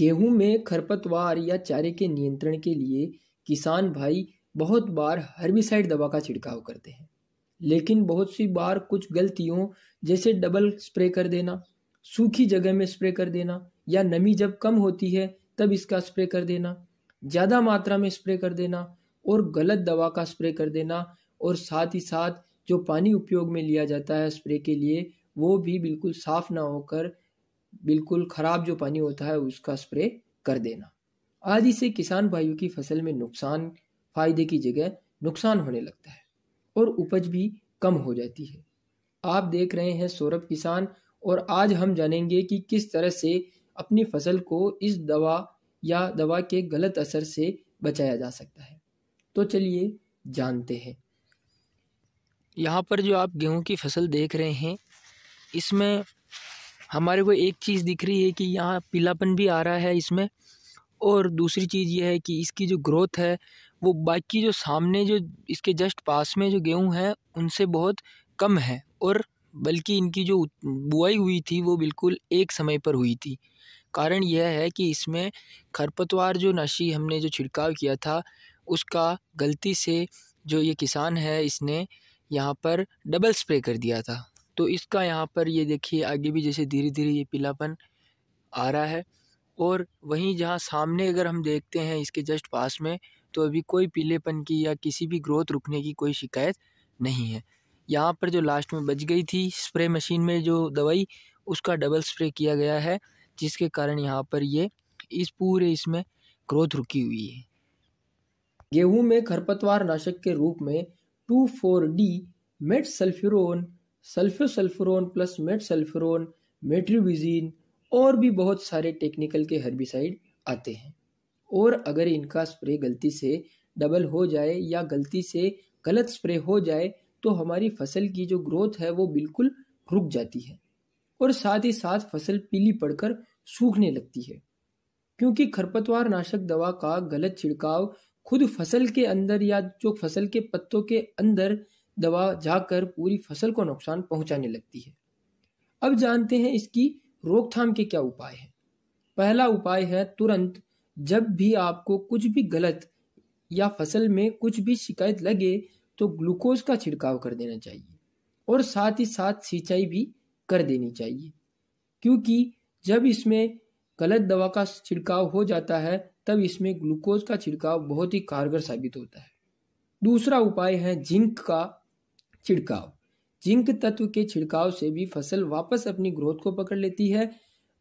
गेहूं में खरपतवार या चारे के नियंत्रण के लिए किसान भाई बहुत बार हर्बिसाइड दवा का छिड़काव करते हैं लेकिन बहुत सी बार कुछ गलतियों जैसे डबल स्प्रे कर देना सूखी जगह में स्प्रे कर देना या नमी जब कम होती है तब इसका स्प्रे कर देना ज़्यादा मात्रा में स्प्रे कर देना और गलत दवा का स्प्रे कर देना और साथ ही साथ जो पानी उपयोग में लिया जाता है स्प्रे के लिए वो भी बिल्कुल साफ ना होकर बिल्कुल खराब जो पानी होता है उसका स्प्रे कर देना आदि से किसान भाइयों की फसल में नुकसान फायदे की जगह नुकसान होने लगता है और उपज भी कम हो जाती है आप देख रहे हैं सौरभ किसान और आज हम जानेंगे कि किस तरह से अपनी फसल को इस दवा या दवा के गलत असर से बचाया जा सकता है तो चलिए जानते हैं यहाँ पर जो आप गेहूं की फसल देख रहे हैं इसमें हमारे को एक चीज़ दिख रही है कि यहाँ पीलापन भी आ रहा है इसमें और दूसरी चीज़ यह है कि इसकी जो ग्रोथ है वो बाकी जो सामने जो इसके जस्ट पास में जो गेहूँ हैं उनसे बहुत कम है और बल्कि इनकी जो बुआई हुई थी वो बिल्कुल एक समय पर हुई थी कारण यह है कि इसमें खरपतवार जो नशी हमने जो छिड़काव किया था उसका गलती से जो ये किसान है इसने यहाँ पर डबल स्प्रे कर दिया था तो इसका यहाँ पर ये देखिए आगे भी जैसे धीरे धीरे ये पीलापन आ रहा है और वहीं जहाँ सामने अगर हम देखते हैं इसके जस्ट पास में तो अभी कोई पीलेपन की या किसी भी ग्रोथ रुकने की कोई शिकायत नहीं है यहाँ पर जो लास्ट में बच गई थी स्प्रे मशीन में जो दवाई उसका डबल स्प्रे किया गया है जिसके कारण यहाँ पर ये इस पूरे इसमें ग्रोथ रुकी हुई है गेहूं में खरपतवार नाशक के रूप में two four D met sulfuron sulfosulfuron plus metsulfuron metribuzin और भी बहुत सारे टेक्निकल के हर्बिसाइड आते हैं और अगर इनका स्प्रे गलती से डबल हो जाए या गलती से गलत स्प्रे हो जाए तो हमारी फसल की जो ग्रोथ है वो बिल्कुल रुक जाती है और साथ ही साथ फसल पीली पड़कर सूखने लगती है क्योंकि खरपतवार नाशक दवा का गलत छिड़काव खुद फसल के अंदर या जो फसल के पत्तों के अंदर दवा जाकर पूरी फसल को नुकसान पहुंचाने लगती है अब जानते हैं इसकी रोकथाम के क्या उपाय हैं पहला उपाय है तुरंत जब भी आपको कुछ भी गलत या फसल में कुछ भी शिकायत लगे तो ग्लूकोज का छिड़काव कर देना चाहिए और साथ ही साथ सिंचाई भी कर देनी चाहिए क्योंकि जब इसमें गलत दवा का छिड़काव हो जाता है तब इसमें ग्लूकोज का छिड़काव बहुत ही कारगर साबित होता है दूसरा उपाय है जिंक का छिड़काव जिंक तत्व के छिड़काव से भी फसल वापस अपनी ग्रोथ को पकड़ लेती है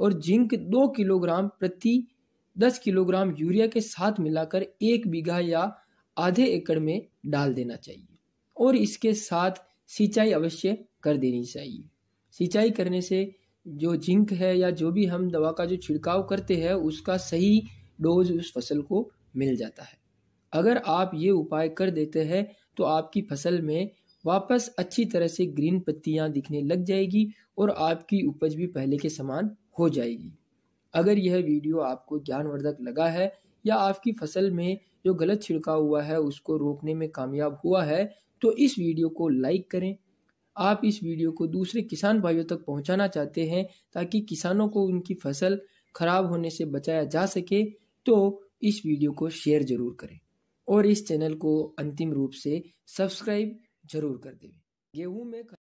और जिंक दो किलोग्राम प्रति दस किलोग्राम यूरिया के साथ मिलाकर एक बीघा या आधे एकड़ में डाल देना चाहिए और इसके साथ सिंचाई अवश्य कर देनी चाहिए सिंचाई करने से जो जिंक है या जो भी हम दवा का जो छिड़काव करते हैं उसका सही डोज उस फसल को मिल जाता है अगर आप ये उपाय कर देते हैं तो आपकी फसल में वापस अच्छी तरह से ग्रीन पत्तियां दिखने लग जाएगी और आपकी उपज भी पहले के समान हो जाएगी अगर यह वीडियो आपको ज्ञानवर्धक लगा है या आपकी फसल में जो गलत छिड़काव हुआ है उसको रोकने में कामयाब हुआ है तो इस वीडियो को लाइक करें आप इस वीडियो को दूसरे किसान भाइयों तक पहुंचाना चाहते हैं ताकि किसानों को उनकी फसल खराब होने से बचाया जा सके तो इस वीडियो को शेयर जरूर करें और इस चैनल को अंतिम रूप से सब्सक्राइब जरूर कर देवे गेहूं में